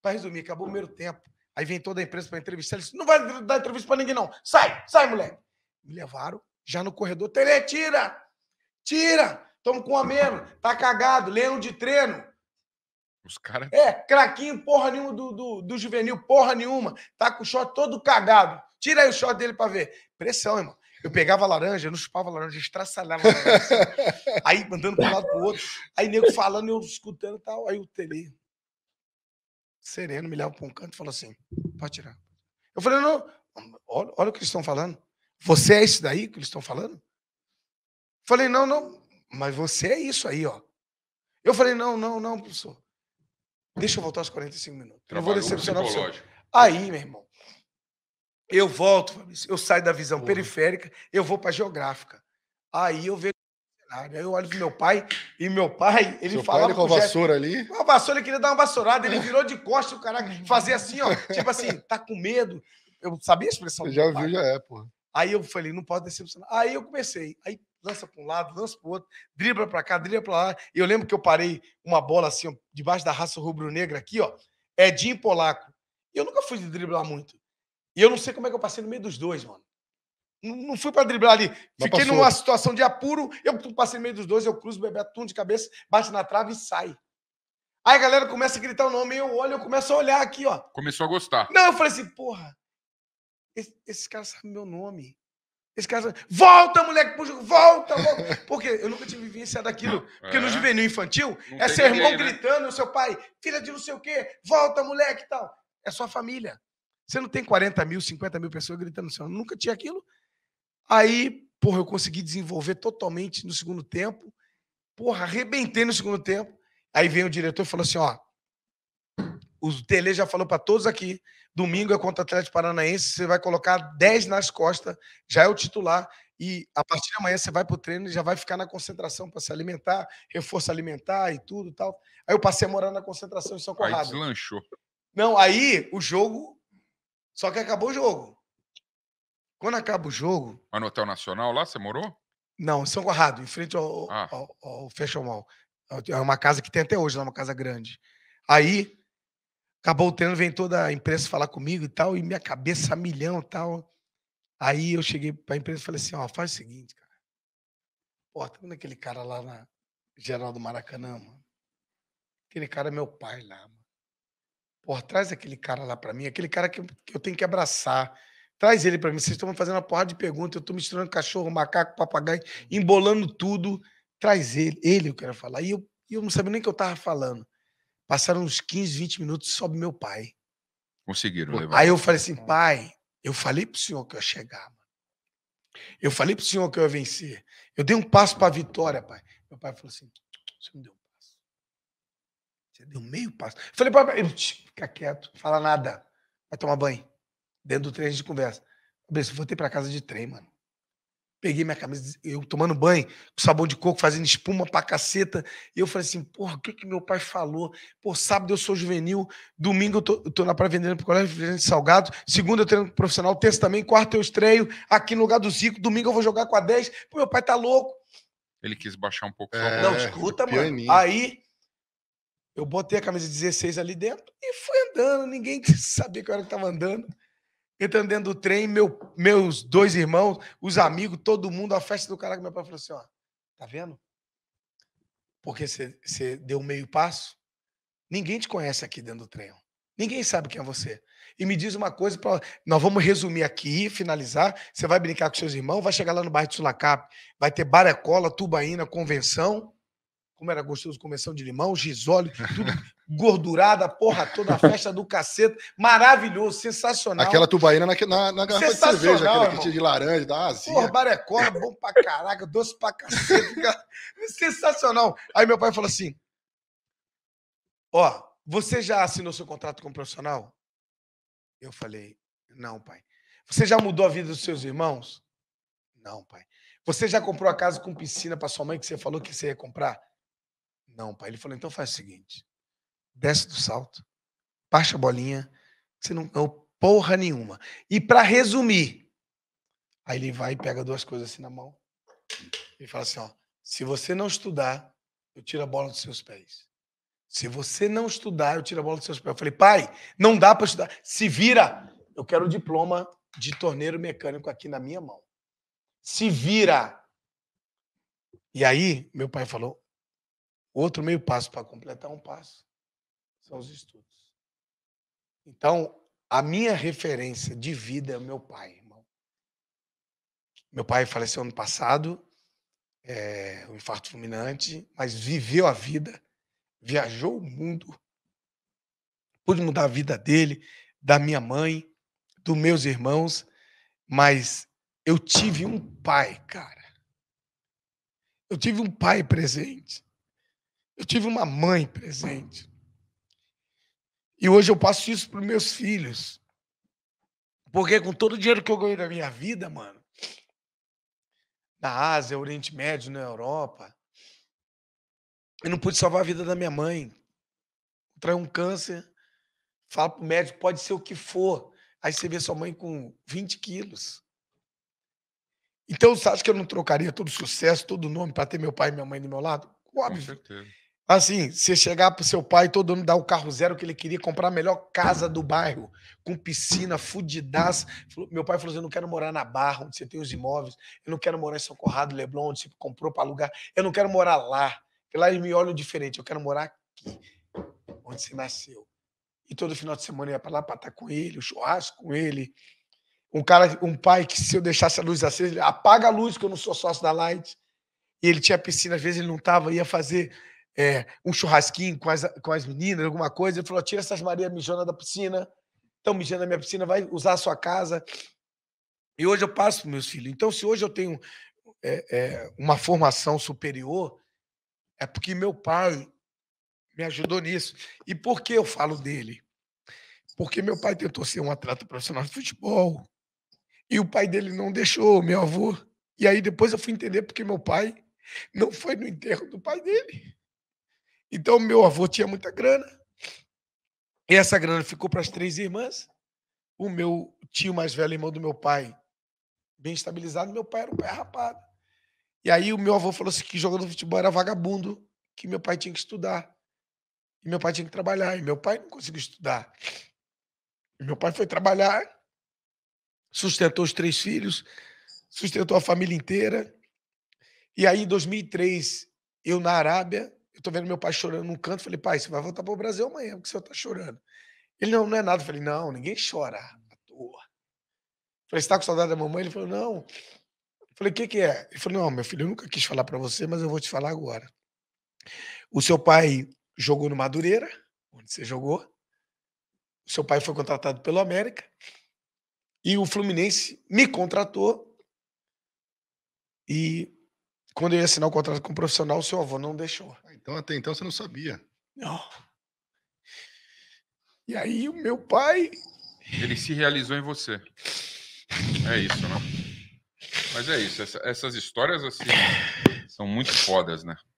Para resumir, acabou o primeiro tempo. Aí vem toda a empresa para entrevistar. Ele disse: Não vai dar entrevista para ninguém, não. Sai, sai, moleque. Me levaram já no corredor. Tele, tira! Tira! Tamo com a menos. Tá cagado. Leão de treino. Os caras. É, craquinho, porra nenhuma do, do, do juvenil, porra nenhuma. Tá com o short todo cagado. Tira aí o short dele para ver. Pressão, irmão. Eu pegava a laranja, eu não chupava a laranja, estraçalhava a laranja. Assim. aí, mandando para um lado pro outro. Aí, nego falando, eu escutando e tal. Aí, o Tele sereno, me leva para um canto e falou assim: pode tirar. Eu falei: não, olha, olha o que eles estão falando. Você é esse daí que eles estão falando? Falei: não, não, mas você é isso aí, ó. Eu falei: não, não, não, professor. Deixa eu voltar aos 45 minutos. Eu não vou decepcionar o senhor. Aí, meu irmão, eu volto, eu saio da visão Porra. periférica, eu vou para a geográfica. Aí eu vejo Aí Eu olho pro meu pai e meu pai, ele Seu falava. Pai, ele com a vassoura ali? Com a vassoura, ele queria dar uma vassourada, ele virou de costas, o caraca, fazia assim, ó. Tipo assim, tá com medo. Eu sabia a expressão. dele. já viu, já é, porra. Aí eu falei, não pode decepcionar. Aí eu comecei. Aí lança para um lado, lança para o outro, dribla para cá, dribla para lá. E eu lembro que eu parei uma bola assim, ó, debaixo da raça rubro-negra aqui, ó. Edinho Polaco. E eu nunca fui driblar muito. E eu não sei como é que eu passei no meio dos dois, mano. Não fui para driblar ali. Mas Fiquei passou. numa situação de apuro. Eu passei no meio dos dois, eu cruzo o Bebeto, de cabeça, bate na trave e sai. Aí a galera começa a gritar o nome, eu olho, eu começo a olhar aqui, ó. Começou a gostar. Não, eu falei assim, porra, esse, esse cara sabe meu nome. Esse cara sabe, volta, moleque, pro jogo, volta, volta. Porque eu nunca tive vivência daquilo. Porque é. no juvenil infantil, não é seu irmão ninguém, né? gritando, né? seu pai, filha de não sei o quê, volta, moleque e tal. É sua família. Você não tem 40 mil, 50 mil pessoas gritando seu nome. Nunca tinha aquilo. Aí, porra, eu consegui desenvolver totalmente no segundo tempo. Porra, arrebentei no segundo tempo. Aí vem o diretor e falou assim: ó, o Tele já falou para todos aqui, domingo é contra o Atlético Paranaense, você vai colocar 10 nas costas, já é o titular, e a partir de amanhã você vai pro treino e já vai ficar na concentração para se alimentar, reforço alimentar e tudo tal. Aí eu passei a morar na concentração em São Conrado. Aí deslanchou. Não, aí o jogo, só que acabou o jogo. Quando acaba o jogo. Mas no Hotel Nacional lá você morou? Não, em São Conrado, em frente ao, ah. ao, ao Fashion Mall. É, é uma casa que tem até hoje, uma casa grande. Aí, acabou o treino, vem toda a imprensa falar comigo e tal, e minha cabeça a milhão e tal. Aí eu cheguei pra imprensa e falei assim: ó, faz o seguinte, cara. Pô, tá vendo aquele cara lá na Geral do Maracanã, mano? Aquele cara é meu pai lá, mano. Pô, traz aquele cara lá pra mim, aquele cara que eu tenho que abraçar Traz ele para mim. Vocês estão fazendo uma porrada de perguntas. Eu estou misturando cachorro, macaco, papagaio, embolando tudo. Traz ele. Ele eu quero falar. E eu, eu não sabia nem o que eu estava falando. Passaram uns 15, 20 minutos, sobe meu pai. Conseguiram levar. Aí eu falei assim, pai, eu falei pro senhor que eu ia chegar, Eu falei pro senhor que eu ia vencer. Eu dei um passo para a vitória, pai. Meu pai falou assim: você não deu um passo. Você deu meio passo. Eu falei, pai, ele fica quieto, fala nada. Vai tomar banho. Dentro do trem a gente conversa. Cabeça, voltei para casa de trem, mano. Peguei minha camisa, eu tomando banho, com sabão de coco, fazendo espuma pra caceta. E eu falei assim, porra, o que que meu pai falou? Pô, sábado eu sou juvenil, domingo eu tô, eu tô lá para vendendo pro colégio, vendendo salgado, segunda eu treino profissional, terça também, quarta eu estreio, aqui no lugar do Zico, domingo eu vou jogar com a 10. Pô, meu pai tá louco. Ele quis baixar um pouco. É, não, escuta, mano. Pianinho. Aí eu botei a camisa 16 ali dentro e fui andando. Ninguém sabia que hora que tava andando entrando dentro do trem, meu, meus dois irmãos, os amigos, todo mundo, a festa do caralho. Meu pai falou assim: ó, tá vendo? Porque você deu meio passo. Ninguém te conhece aqui dentro do trem. Ninguém sabe quem é você. E me diz uma coisa, pra... nós vamos resumir aqui, finalizar. Você vai brincar com seus irmãos, vai chegar lá no bairro de Sulacap, vai ter baracola, tubaína, convenção. Como era gostoso, convenção de limão, gisóleo, tudo. gordurada, porra toda, a festa do cacete. Maravilhoso, sensacional. Aquela tubaína na, na, na garrafa de cerveja, aquela que tinha de laranja, da asinha. Porra, barecó, bom pra caraca, doce pra cacete. sensacional. Aí meu pai falou assim, ó, você já assinou seu contrato como profissional? Eu falei, não, pai. Você já mudou a vida dos seus irmãos? Não, pai. Você já comprou a casa com piscina para sua mãe que você falou que você ia comprar? Não, pai. Ele falou, então faz o seguinte desce do salto, baixa a bolinha, você não ganhou porra nenhuma. E para resumir, aí ele vai e pega duas coisas assim na mão e fala assim: ó, se você não estudar, eu tiro a bola dos seus pés. Se você não estudar, eu tiro a bola dos seus pés. Eu falei, pai, não dá para estudar. Se vira, eu quero o diploma de torneiro mecânico aqui na minha mão. Se vira. E aí, meu pai falou, outro meio passo para completar um passo são os estudos. Então, a minha referência de vida é o meu pai, irmão. Meu pai faleceu ano passado, é, um infarto fulminante, mas viveu a vida, viajou o mundo, pude mudar a vida dele, da minha mãe, dos meus irmãos, mas eu tive um pai, cara. Eu tive um pai presente. Eu tive uma mãe presente. E hoje eu passo isso para meus filhos. Porque com todo o dinheiro que eu ganhei na minha vida, mano, na Ásia, Oriente Médio, na Europa, eu não pude salvar a vida da minha mãe. Contrai um câncer, fala pro médico, pode ser o que for. Aí você vê sua mãe com 20 quilos. Então, você acha que eu não trocaria todo o sucesso, todo o nome para ter meu pai e minha mãe do meu lado? Óbvio. Com certeza. Assim, você chegar pro seu pai todo mundo dá o carro zero que ele queria, comprar a melhor casa do bairro, com piscina, fudidaça. Meu pai falou assim: eu não quero morar na Barra, onde você tem os imóveis, eu não quero morar em São Corrado, Leblon, onde você comprou para alugar, eu não quero morar lá. Porque lá eles me olham diferente, eu quero morar aqui, onde você nasceu. E todo final de semana eu ia para lá para estar com ele, o um churrasco com ele. Um cara, um pai que se eu deixasse a luz acesa, ele apaga a luz, que eu não sou sócio da Light. E ele tinha piscina, às vezes ele não tava, ia fazer é, um churrasquinho com as, com as meninas, alguma coisa. Ele falou: tira essas Maria mijona da piscina, estão mijando na minha piscina, vai usar a sua casa. E hoje eu passo para meus filhos. Então, se hoje eu tenho é, é, uma formação superior, é porque meu pai me ajudou nisso. E por que eu falo dele? Porque meu pai tentou ser um atleta profissional de futebol. E o pai dele não deixou, meu avô. E aí depois eu fui entender porque meu pai não foi no enterro do pai dele. Então, meu avô tinha muita grana. E essa grana ficou para as três irmãs. O meu tio mais velho, irmão do meu pai, bem estabilizado, meu pai era um pé rapado. E aí o meu avô falou assim que jogando futebol era vagabundo, que meu pai tinha que estudar. E meu pai tinha que trabalhar. E meu pai não conseguiu estudar. E meu pai foi trabalhar, sustentou os três filhos, sustentou a família inteira. E aí, em 2003, eu na Arábia, eu tô vendo meu pai chorando num canto. Falei, pai, você vai voltar para o Brasil amanhã, porque o senhor tá chorando. Ele, não, não é nada. Eu falei, não, ninguém chora à toa. Eu falei, você tá com saudade da mamãe? Ele falou, não. Eu falei, o que que é? Ele falou, não, meu filho, eu nunca quis falar para você, mas eu vou te falar agora. O seu pai jogou no Madureira, onde você jogou. O seu pai foi contratado pelo América. E o Fluminense me contratou. E quando eu ia assinar o contrato com o profissional, o seu avô não deixou. Então, até então você não sabia. Não. E aí, o meu pai. Ele se realizou em você. É isso, né? Mas é isso. Essa, essas histórias, assim, são muito fodas, né?